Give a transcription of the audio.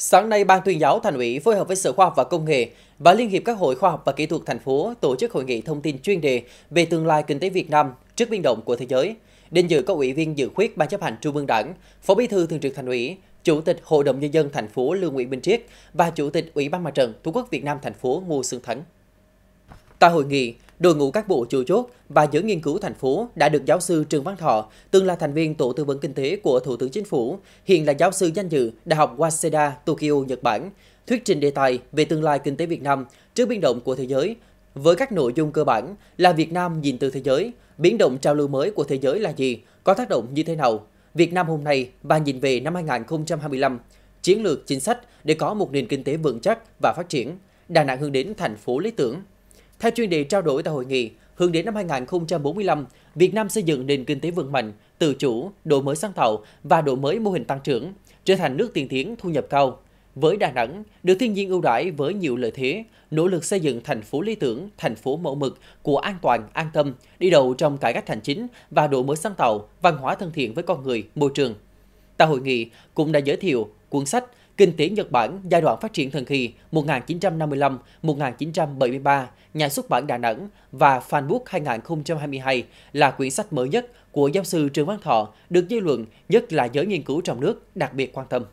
Sáng nay, Ban tuyên giáo Thành ủy phối hợp với Sở Khoa học và Công nghệ và Liên hiệp các hội khoa học và kỹ thuật thành phố tổ chức hội nghị thông tin chuyên đề về tương lai kinh tế Việt Nam trước biến động của thế giới. Đến dự có ủy viên dự khuyết Ban chấp hành Trung ương Đảng, Phó Bí thư Thường trực Thành ủy, Chủ tịch Hội đồng nhân dân thành phố Lương Nguyễn Minh Triết và Chủ tịch Ủy ban Mặt trận Tổ quốc Việt Nam thành phố Ngô Xuân Thắng. Tại hội nghị, đội ngũ các bộ chủ chốt và giới nghiên cứu thành phố đã được giáo sư Trương Văn Thọ, từng là thành viên tổ tư vấn kinh tế của Thủ tướng Chính phủ, hiện là giáo sư danh dự Đại học Waseda, Tokyo, Nhật Bản, thuyết trình đề tài về tương lai kinh tế Việt Nam trước biến động của thế giới với các nội dung cơ bản là Việt Nam nhìn từ thế giới, biến động trào lưu mới của thế giới là gì, có tác động như thế nào, Việt Nam hôm nay và nhìn về năm 2025, chiến lược chính sách để có một nền kinh tế vững chắc và phát triển, Đà Nẵng hướng đến thành phố lý tưởng. Theo chuyên đề trao đổi tại hội nghị, hướng đến năm 2045, Việt Nam xây dựng nền kinh tế vững mạnh, tự chủ, đổi mới sáng tạo và đổi mới mô hình tăng trưởng, trở thành nước tiên tiến thu nhập cao. Với Đà Nẵng, được thiên nhiên ưu đãi với nhiều lợi thế, nỗ lực xây dựng thành phố lý tưởng, thành phố mẫu mực của an toàn, an tâm, đi đầu trong cải cách hành chính và đổi mới sáng tạo, văn hóa thân thiện với con người, môi trường. Tại hội nghị cũng đã giới thiệu cuốn sách Kinh tế Nhật Bản giai đoạn phát triển thần kỳ 1955-1973, nhà xuất bản Đà Nẵng và Fanbook 2022 là quyển sách mới nhất của giáo sư Trương Văn Thọ được dư luận, nhất là giới nghiên cứu trong nước đặc biệt quan tâm.